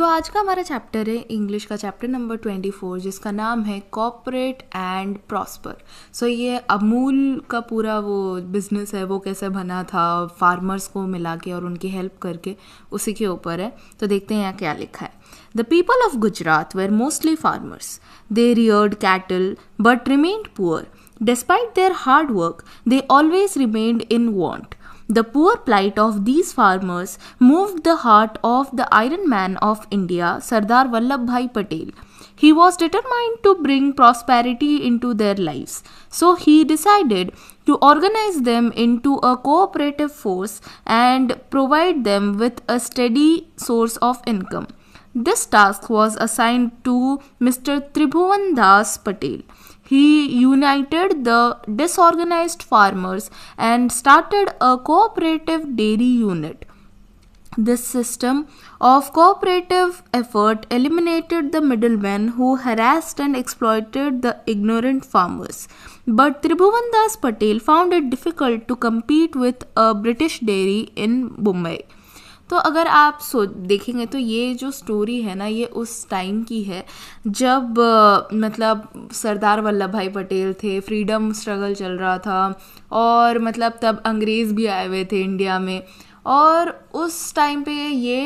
तो आज का हमारा चैप्टर है इंग्लिश का चैप्टर नंबर ट्वेंटी फोर जिसका नाम है कॉपरेट एंड प्रॉस्पर सो ये अमूल का पूरा वो बिजनेस है वो कैसे बना था फार्मर्स को मिला के और उनकी हेल्प करके उसी के ऊपर है तो देखते हैं यहाँ क्या लिखा है the people of Gujarat were mostly farmers they reared cattle but remained poor despite their hard work they always remained in want The poor plight of these farmers moved the heart of the Iron Man of India, Sardar Vallabhbhai Patel. He was determined to bring prosperity into their lives, so he decided to organize them into a cooperative force and provide them with a steady source of income. This task was assigned to Mr. Tribhuvan Das Patel. He united the disorganized farmers and started a cooperative dairy unit. This system of cooperative effort eliminated the middlemen who harassed and exploited the ignorant farmers. But Tribhuvan Das Patel found it difficult to compete with a British dairy in Bombay. तो अगर आप सो देखेंगे तो ये जो story है ना ये उस टाइम की है जब मतलब सरदार वल्लभ भाई पटेल थे फ्रीडम स्ट्रगल चल रहा था और मतलब तब अंग्रेज़ भी आए हुए थे इंडिया में और उस टाइम पे ये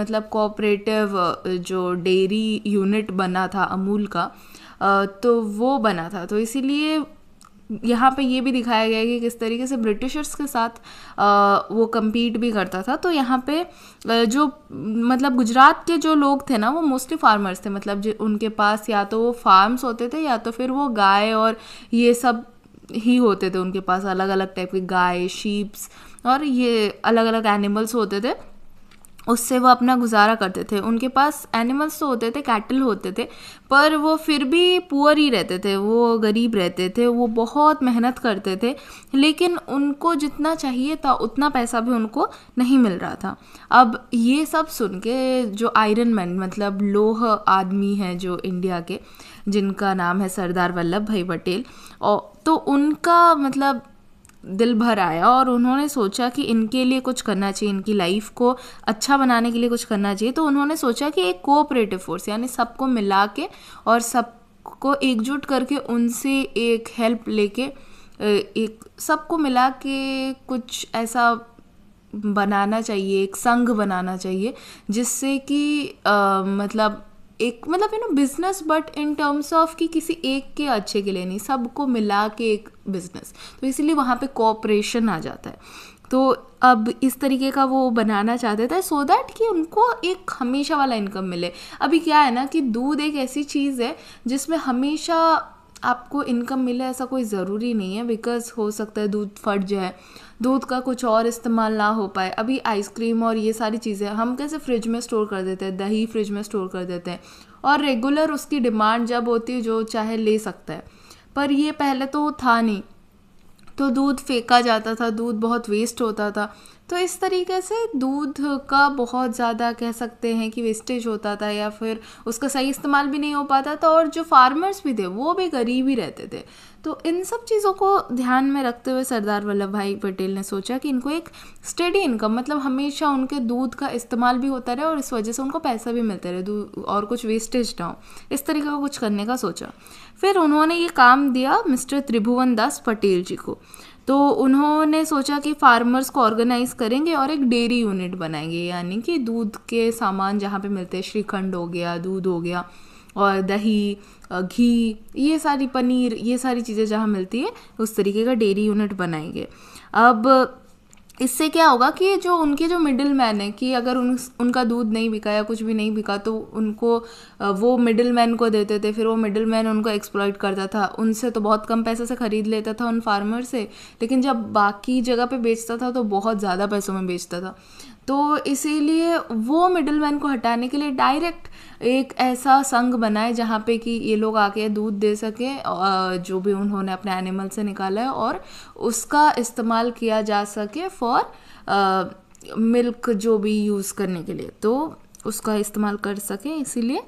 मतलब कोऑपरेटिव जो डेयरी यूनिट बना था अमूल का तो वो बना था तो इसीलिए यहाँ पे ये भी दिखाया गया है कि किस तरीके से ब्रिटिशर्स के साथ आ, वो कम्पीट भी करता था तो यहाँ पे जो मतलब गुजरात के जो लोग थे ना वो मोस्टली फार्मर्स थे मतलब जो उनके पास या तो वो फार्म्स होते थे या तो फिर वो गाय और ये सब ही होते थे उनके पास अलग अलग टाइप के गाय शीप्स और ये अलग अलग एनिमल्स होते थे उससे वो अपना गुजारा करते थे उनके पास एनिमल्स तो होते थे कैटल होते थे पर वो फिर भी पुअर ही रहते थे वो गरीब रहते थे वो बहुत मेहनत करते थे लेकिन उनको जितना चाहिए था उतना पैसा भी उनको नहीं मिल रहा था अब ये सब सुन के जो आयरन मैन मतलब लोह आदमी हैं जो इंडिया के जिनका नाम है सरदार वल्लभ भाई पटेल और तो उनका मतलब दिल भर आया और उन्होंने सोचा कि इनके लिए कुछ करना चाहिए इनकी लाइफ को अच्छा बनाने के लिए कुछ करना चाहिए तो उन्होंने सोचा कि एक कोऑपरेटिव फोर्स यानी सबको मिला के और सबको एकजुट करके उनसे एक हेल्प लेके एक सबको मिला के कुछ ऐसा बनाना चाहिए एक संघ बनाना चाहिए जिससे कि मतलब एक मतलब you know business but in terms of कि किसी एक के अच्छे के लिए नहीं सबको मिला के एक बिजनेस तो इसीलिए वहाँ पे कोऑपरेशन आ जाता है तो अब इस तरीके का वो बनाना चाहते थे सो दैट कि उनको एक हमेशा वाला इनकम मिले अभी क्या है ना कि दूध एक ऐसी चीज़ है जिसमें हमेशा आपको इनकम मिले ऐसा कोई ज़रूरी नहीं है बिकॉज़ हो सकता है दूध फट जाए दूध का कुछ और इस्तेमाल ना हो पाए अभी आइसक्रीम और ये सारी चीज़ें हम कैसे फ्रिज में स्टोर कर देते हैं दही फ्रिज में स्टोर कर देते हैं और रेगुलर उसकी डिमांड जब होती है जो चाहे ले सकता है पर ये पहले तो था नहीं तो दूध फेंका जाता था दूध बहुत वेस्ट होता था तो इस तरीके से दूध का बहुत ज़्यादा कह सकते हैं कि वेस्टेज होता था या फिर उसका सही इस्तेमाल भी नहीं हो पाता था और जो फार्मर्स भी थे वो भी गरीब ही रहते थे तो इन सब चीज़ों को ध्यान में रखते हुए सरदार वल्लभ भाई पटेल ने सोचा कि इनको एक स्टडी इनकम मतलब हमेशा उनके दूध का इस्तेमाल भी होता रहे और इस वजह से उनको पैसा भी मिलता रहे और कुछ वेस्टेज ना हो इस तरीके का कुछ करने का सोचा फिर उन्होंने ये काम दिया मिस्टर त्रिभुवन दास पटेल जी को तो उन्होंने सोचा कि फार्मर्स को ऑर्गेनाइज करेंगे और एक डेयरी यूनिट बनाएंगे यानी कि दूध के सामान जहाँ पे मिलते हैं श्रीखंड हो गया दूध हो गया और दही घी ये सारी पनीर ये सारी चीज़ें जहाँ मिलती है उस तरीके का डेयरी यूनिट बनाएंगे अब इससे क्या होगा कि जो उनके जो मिडिल मैन है कि अगर उन उनका दूध नहीं बिका या कुछ भी नहीं बिका तो उनको वो मिडिल मैन को देते थे फिर वो मिडिल मैन उनको एक्सप्लॉयट करता था उनसे तो बहुत कम पैसे से ख़रीद लेता था उन फार्मर से लेकिन जब बाकी जगह पे बेचता था तो बहुत ज़्यादा पैसों में बेचता था तो इसीलिए वो मिडल मैन को हटाने के लिए डायरेक्ट एक ऐसा संघ बनाए जहाँ पे कि ये लोग आके दूध दे सकें जो भी उन्होंने अपने एनिमल से निकाला है और उसका इस्तेमाल किया जा सके फॉर मिल्क जो भी यूज़ करने के लिए तो उसका इस्तेमाल कर सकें इसीलिए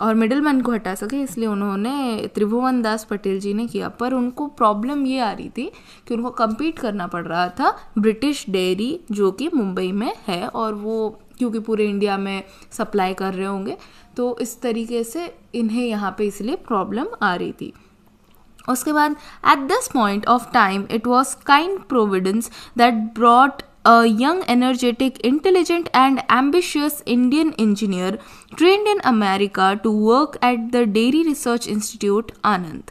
और मैन को हटा सके इसलिए उन्होंने त्रिभुवन दास पटेल जी ने किया पर उनको प्रॉब्लम ये आ रही थी कि उनको कम्पीट करना पड़ रहा था ब्रिटिश डेयरी जो कि मुंबई में है और वो क्योंकि पूरे इंडिया में सप्लाई कर रहे होंगे तो इस तरीके से इन्हें यहाँ पे इसलिए प्रॉब्लम आ रही थी उसके बाद at this point of time it was kind providence that brought a young, energetic, intelligent, and ambitious Indian engineer trained in America to work at the Dairy Research Institute, Anand.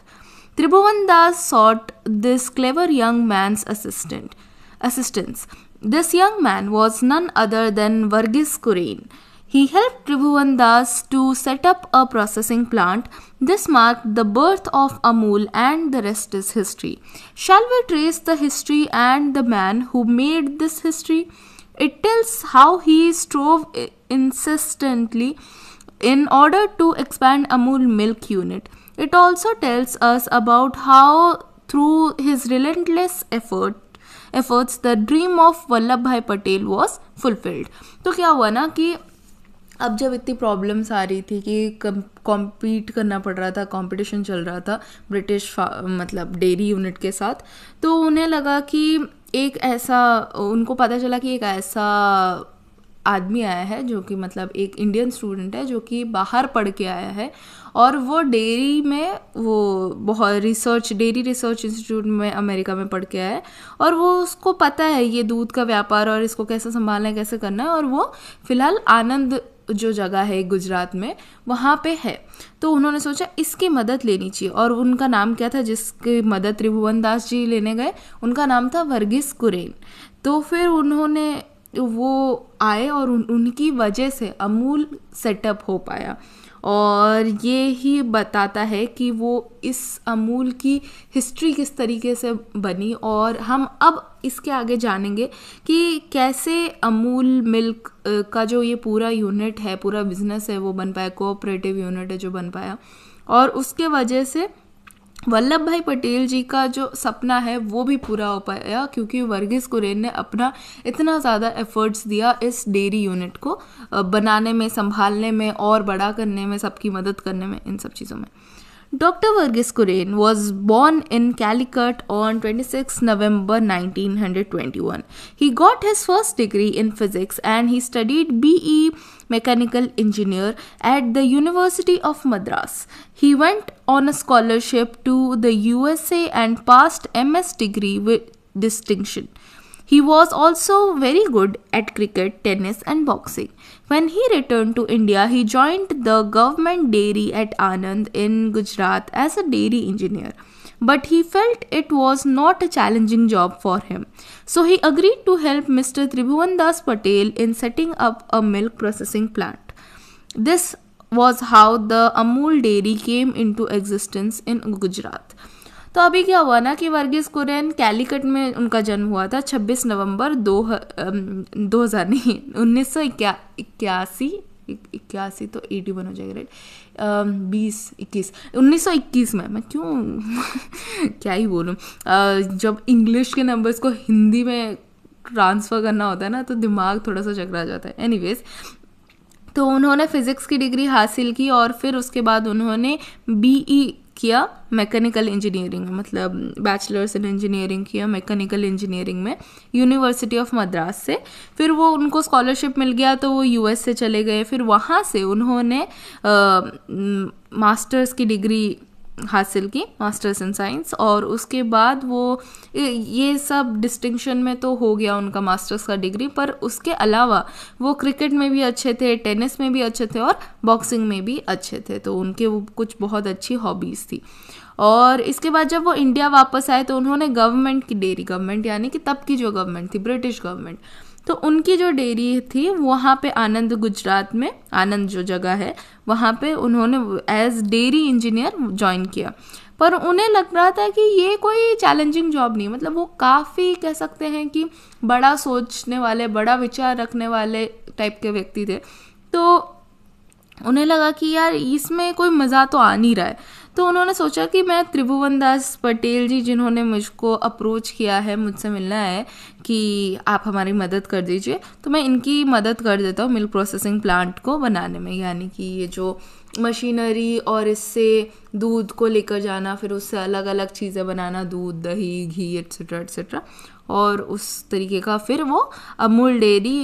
Tribhuvan Das sought this clever young man's assistant assistance. This young man was none other than Varghese Kurein. He helped Tribhuvan Das to set up a processing plant. This marked the birth of Amul and the rest is history. Shall we trace the history and the man who made this history? It tells how he strove insistently in order to expand Amul milk unit. It also tells us about how through his relentless effort efforts the dream of Vallabhai Patel was fulfilled. So, what happened? अब जब इतनी problems आ रही थी कि compete करना पड़ रहा था कंपटीशन चल रहा था ब्रिटिश मतलब डेयरी यूनिट के साथ तो उन्हें लगा कि एक ऐसा उनको पता चला कि एक ऐसा आदमी आया है जो कि मतलब एक इंडियन स्टूडेंट है जो कि बाहर पढ़ के आया है और वो डेयरी में वो बहुत रिसर्च डेयरी रिसर्च इंस्टीट्यूट में अमेरिका में पढ़ के आया है और वो उसको पता है ये दूध का व्यापार और इसको कैसे संभालना है कैसे करना है और वो फ़िलहाल आनंद जो जगह है गुजरात में वहाँ पे है तो उन्होंने सोचा इसकी मदद लेनी चाहिए और उनका नाम क्या था जिसकी मदद त्रिभुवन दास जी लेने गए उनका नाम था वर्गीस कुरेन तो फिर उन्होंने वो आए और उन, उनकी वजह से अमूल सेटअप हो पाया और ये ही बताता है कि वो इस अमूल की हिस्ट्री किस तरीके से बनी और हम अब इसके आगे जानेंगे कि कैसे अमूल मिल्क का जो ये पूरा यूनिट है पूरा बिजनेस है वो बन पाया कोऑपरेटिव यूनिट है जो बन पाया और उसके वजह से वल्लभ भाई पटेल जी का जो सपना है वो भी पूरा हो पाया क्योंकि वर्गीस कुरेन ने अपना इतना ज़्यादा एफर्ट्स दिया इस डेयरी यूनिट को बनाने में संभालने में और बड़ा करने में सबकी मदद करने में इन सब चीज़ों में doctor Verghese Kurien was born in Calicut on 26 one he got got first degree in physics and he studied B E mechanical engineer at the University of Madras. He went on a scholarship to the USA and passed MS degree with distinction. He was also very good at cricket, tennis, and boxing. When he returned to India, he joined the government dairy at Anand in Gujarat as a dairy engineer but he felt it was not a challenging job for him. So he agreed to help Mr. Tribhuvandas Patel in setting up a milk processing plant. This was how the Amul dairy came into existence in Gujarat. तो अभी क्या हुआ ना कि Varghese Curran Calicut में उनका जन्म हुआ था 26 नवंबर दो दो हज़ार नहीं उन्नीस सौ इक्यासी इक्यासी तो एटी वन हो जाएगा राइट बीस इक्कीस उन्नीस सौ इक्कीस में मैं क्यों क्या ही बोलूँ जब इंग्लिश के नंबर्स को हिंदी में ट्रांसफ़र करना होता है ना तो दिमाग थोड़ा सा चकरा जाता है एनी तो उन्होंने फिज़िक्स की डिग्री हासिल की और फिर उसके बाद उन्होंने बी किया मैकेनिकल इंजीनियरिंग में मतलब बैचलर्स इन इंजीनियरिंग किया मैकेनिकल इंजीनियरिंग में यूनिवर्सिटी ऑफ मद्रास से फिर वो उनको स्कॉलरशिप मिल गया तो वो यूएस से चले गए फिर वहाँ से उन्होंने मास्टर्स की डिग्री हासिल की मास्टर्स इन साइंस और उसके बाद वो ये सब डिस्टिंक्शन में तो हो गया उनका मास्टर्स का डिग्री पर उसके अलावा वो क्रिकेट में भी अच्छे थे टेनिस में भी अच्छे थे और बॉक्सिंग में भी अच्छे थे तो उनके वो कुछ बहुत अच्छी हॉबीज़ थी और इसके बाद जब वो इंडिया वापस आए तो उन्होंने गवर्नमेंट की डेरी गवर्नमेंट यानी कि तब की जो गवर्नमेंट थी ब्रिटिश गवर्नमेंट तो उनकी जो डेयरी थी वहाँ पे आनंद गुजरात में आनंद जो जगह है वहाँ पे उन्होंने एज डेयरी इंजीनियर ज्वाइन किया पर उन्हें लग रहा था कि ये कोई चैलेंजिंग जॉब नहीं मतलब वो काफ़ी कह सकते हैं कि बड़ा सोचने वाले बड़ा विचार रखने वाले टाइप के व्यक्ति थे तो उन्हें लगा कि यार इसमें कोई मज़ा तो आ नहीं रहा है तो उन्होंने सोचा कि मैं त्रिभुवन दास पटेल जी जिन्होंने मुझको अप्रोच किया है मुझसे मिलना है कि आप हमारी मदद कर दीजिए तो मैं इनकी मदद कर देता हूँ मिल्क प्रोसेसिंग प्लांट को बनाने में यानी कि ये जो मशीनरी और इससे दूध को लेकर जाना फिर उससे अलग अलग चीज़ें बनाना दूध दही घी एट्सट्रा एट्सट्रा और उस तरीके का फिर वो अमूल डेयरी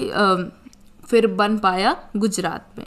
फिर बन पाया गुजरात में